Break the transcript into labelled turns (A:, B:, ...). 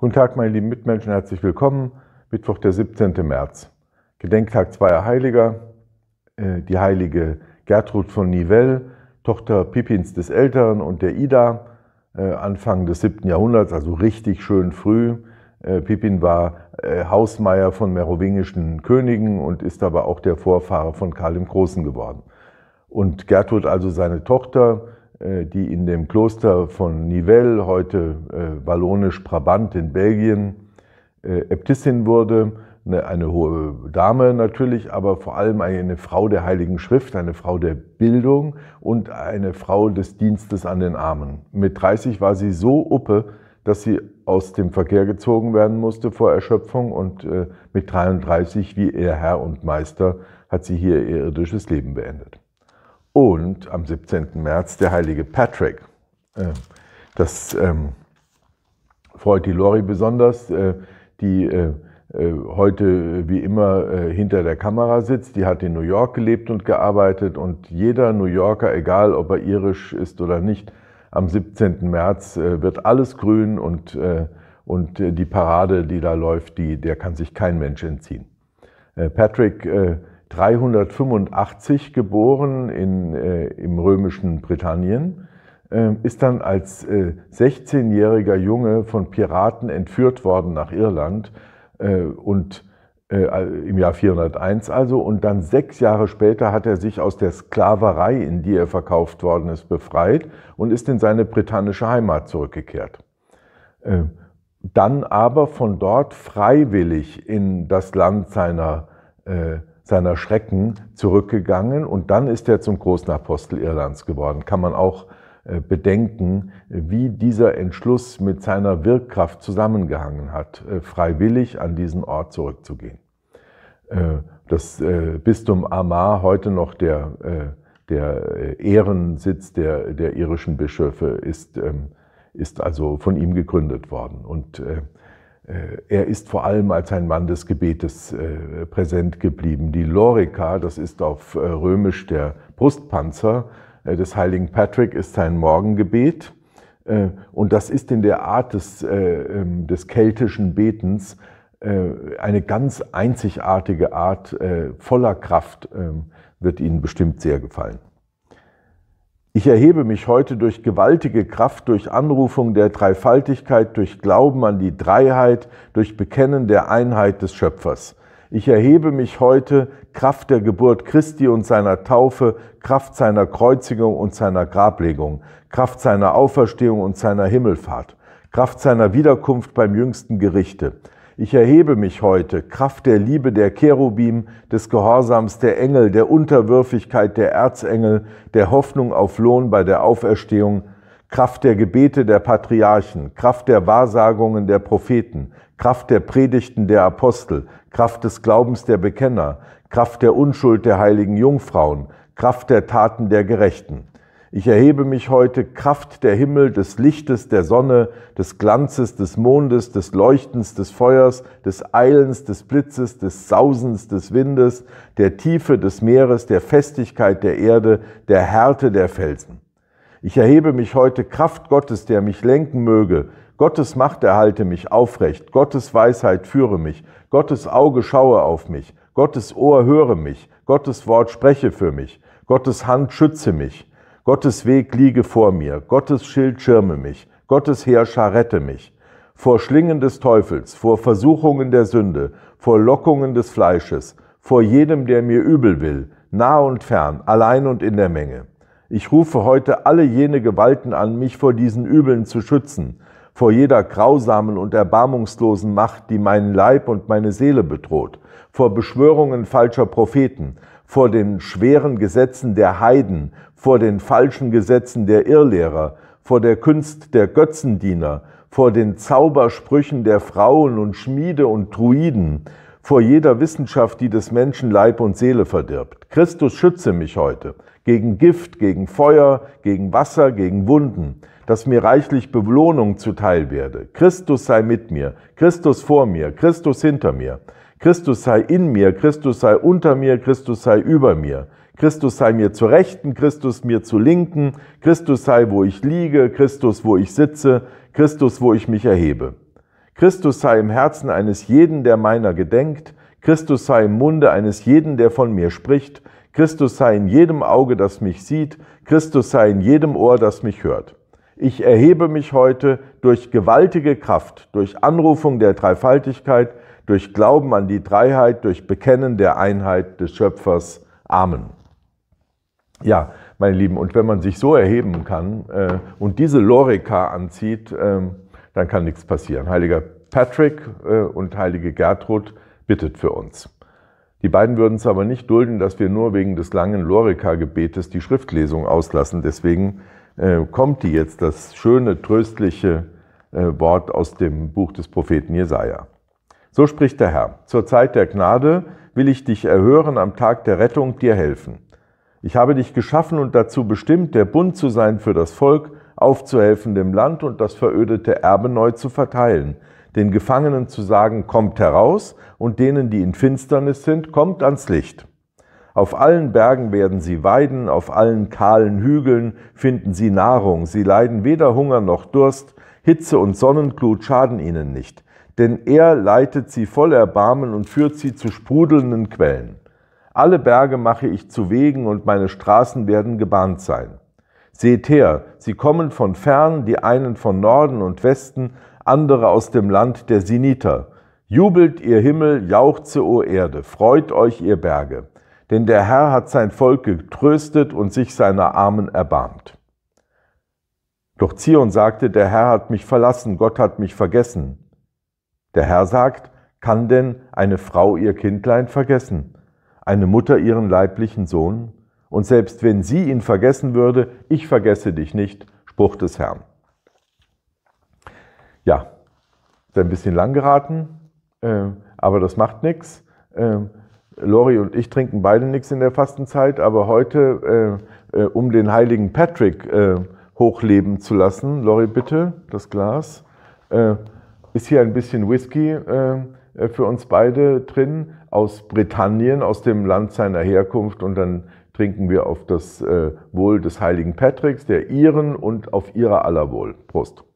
A: Guten Tag, meine lieben Mitmenschen, herzlich willkommen. Mittwoch, der 17. März. Gedenktag zweier Heiliger, äh, die heilige Gertrud von Nivelle, Tochter Pippins des Älteren und der Ida, äh, Anfang des 7. Jahrhunderts, also richtig schön früh. Äh, Pippin war Hausmeier von merowingischen Königen und ist aber auch der Vorfahre von Karl dem Großen geworden. Und Gertrud also seine Tochter, äh, die in dem Kloster von Nivelles, heute äh, wallonisch-Brabant in Belgien, äh, Äbtissin wurde. Eine, eine hohe Dame natürlich, aber vor allem eine Frau der Heiligen Schrift, eine Frau der Bildung und eine Frau des Dienstes an den Armen. Mit 30 war sie so uppe, dass sie aus dem Verkehr gezogen werden musste vor Erschöpfung und mit 33, wie ihr Herr und Meister, hat sie hier ihr irdisches Leben beendet und am 17. März der heilige Patrick. Äh, das ähm, freut die Lori besonders, äh, die äh, heute wie immer hinter der Kamera sitzt. Die hat in New York gelebt und gearbeitet und jeder New Yorker, egal ob er irisch ist oder nicht, am 17. März wird alles grün und, und die Parade, die da läuft, die, der kann sich kein Mensch entziehen. Patrick 385 geboren in, äh, im römischen Britannien, äh, ist dann als äh, 16-jähriger Junge von Piraten entführt worden nach Irland äh, und äh, im Jahr 401 also. Und dann sechs Jahre später hat er sich aus der Sklaverei, in die er verkauft worden ist, befreit und ist in seine britannische Heimat zurückgekehrt äh, dann aber von dort freiwillig in das Land seiner äh, seiner Schrecken zurückgegangen und dann ist er zum großen Apostel Irlands geworden. Kann man auch äh, bedenken, wie dieser Entschluss mit seiner Wirkkraft zusammengehangen hat, äh, freiwillig an diesen Ort zurückzugehen. Äh, das Bistum Armagh, heute noch der, der Ehrensitz der, der irischen Bischöfe, ist, ähm, ist also von ihm gegründet worden. Und äh, er ist vor allem als ein Mann des Gebetes äh, präsent geblieben. Die Lorica, das ist auf äh, Römisch der Brustpanzer des heiligen Patrick, ist sein Morgengebet. Und das ist in der Art des, ähm, des keltischen Betens eine ganz einzigartige Art voller Kraft, ähm, wird Ihnen bestimmt sehr gefallen. Ich erhebe mich heute durch gewaltige Kraft, durch Anrufung der Dreifaltigkeit, durch Glauben an die Dreiheit, durch Bekennen der Einheit des Schöpfers. Ich erhebe mich heute Kraft der Geburt Christi und seiner Taufe, Kraft seiner Kreuzigung und seiner Grablegung, Kraft seiner Auferstehung und seiner Himmelfahrt, Kraft seiner Wiederkunft beim jüngsten Gerichte, ich erhebe mich heute, Kraft der Liebe der Cherubim, des Gehorsams der Engel, der Unterwürfigkeit der Erzengel, der Hoffnung auf Lohn bei der Auferstehung, Kraft der Gebete der Patriarchen, Kraft der Wahrsagungen der Propheten, Kraft der Predigten der Apostel, Kraft des Glaubens der Bekenner, Kraft der Unschuld der heiligen Jungfrauen, Kraft der Taten der Gerechten. Ich erhebe mich heute Kraft der Himmel, des Lichtes, der Sonne, des Glanzes, des Mondes, des Leuchtens, des Feuers, des Eilens, des Blitzes, des Sausens, des Windes, der Tiefe des Meeres, der Festigkeit der Erde, der Härte der Felsen. Ich erhebe mich heute Kraft Gottes, der mich lenken möge. Gottes Macht erhalte mich aufrecht, Gottes Weisheit führe mich, Gottes Auge schaue auf mich, Gottes Ohr höre mich, Gottes Wort spreche für mich, Gottes Hand schütze mich. Gottes Weg liege vor mir, Gottes Schild schirme mich, Gottes Herrscher rette mich. Vor Schlingen des Teufels, vor Versuchungen der Sünde, vor Lockungen des Fleisches, vor jedem, der mir übel will, nah und fern, allein und in der Menge. Ich rufe heute alle jene Gewalten an, mich vor diesen Übeln zu schützen, vor jeder grausamen und erbarmungslosen Macht, die meinen Leib und meine Seele bedroht, vor Beschwörungen falscher Propheten, vor den schweren Gesetzen der Heiden, vor den falschen Gesetzen der Irrlehrer, vor der Kunst der Götzendiener, vor den Zaubersprüchen der Frauen und Schmiede und Druiden, vor jeder Wissenschaft, die des Menschen Leib und Seele verdirbt. Christus schütze mich heute gegen Gift, gegen Feuer, gegen Wasser, gegen Wunden, dass mir reichlich Belohnung zuteil werde. Christus sei mit mir, Christus vor mir, Christus hinter mir. Christus sei in mir, Christus sei unter mir, Christus sei über mir. Christus sei mir zur Rechten, Christus mir zu Linken, Christus sei, wo ich liege, Christus, wo ich sitze, Christus, wo ich mich erhebe. Christus sei im Herzen eines jeden, der meiner gedenkt, Christus sei im Munde eines jeden, der von mir spricht, Christus sei in jedem Auge, das mich sieht, Christus sei in jedem Ohr, das mich hört. Ich erhebe mich heute durch gewaltige Kraft, durch Anrufung der Dreifaltigkeit, durch Glauben an die Dreiheit, durch Bekennen der Einheit des Schöpfers. Amen. Ja, meine Lieben, und wenn man sich so erheben kann äh, und diese Lorika anzieht, äh, dann kann nichts passieren. Heiliger Patrick äh, und heilige Gertrud bittet für uns. Die beiden würden es aber nicht dulden, dass wir nur wegen des langen Lorika-Gebetes die Schriftlesung auslassen. Deswegen äh, kommt die jetzt, das schöne, tröstliche äh, Wort aus dem Buch des Propheten Jesaja. So spricht der Herr, zur Zeit der Gnade will ich dich erhören, am Tag der Rettung dir helfen. Ich habe dich geschaffen und dazu bestimmt, der Bund zu sein für das Volk, aufzuhelfen dem Land und das verödete Erbe neu zu verteilen, den Gefangenen zu sagen, kommt heraus, und denen, die in Finsternis sind, kommt ans Licht. Auf allen Bergen werden sie weiden, auf allen kahlen Hügeln finden sie Nahrung, sie leiden weder Hunger noch Durst, Hitze und Sonnenglut schaden ihnen nicht, denn er leitet sie voll Erbarmen und führt sie zu sprudelnden Quellen. Alle Berge mache ich zu Wegen und meine Straßen werden gebahnt sein. Seht her, sie kommen von fern, die einen von Norden und Westen, andere aus dem Land der Siniter. Jubelt ihr Himmel, jauchze, o Erde, freut euch, ihr Berge, denn der Herr hat sein Volk getröstet und sich seiner Armen erbarmt. Doch Zion sagte, der Herr hat mich verlassen, Gott hat mich vergessen. Der Herr sagt, kann denn eine Frau ihr Kindlein vergessen, eine Mutter ihren leiblichen Sohn? Und selbst wenn sie ihn vergessen würde, ich vergesse dich nicht, Spruch des Herrn. Ja, ist ein bisschen lang geraten, äh, aber das macht nichts. Äh, Lori und ich trinken beide nichts in der Fastenzeit, aber heute, äh, äh um den heiligen Patrick äh, hochleben zu lassen, Lori bitte, das Glas äh, ist hier ein bisschen Whisky äh, äh, für uns beide drin aus Britannien, aus dem Land seiner Herkunft und dann trinken wir auf das äh, Wohl des heiligen Patricks, der Iren und auf ihrer aller Wohl. Prost.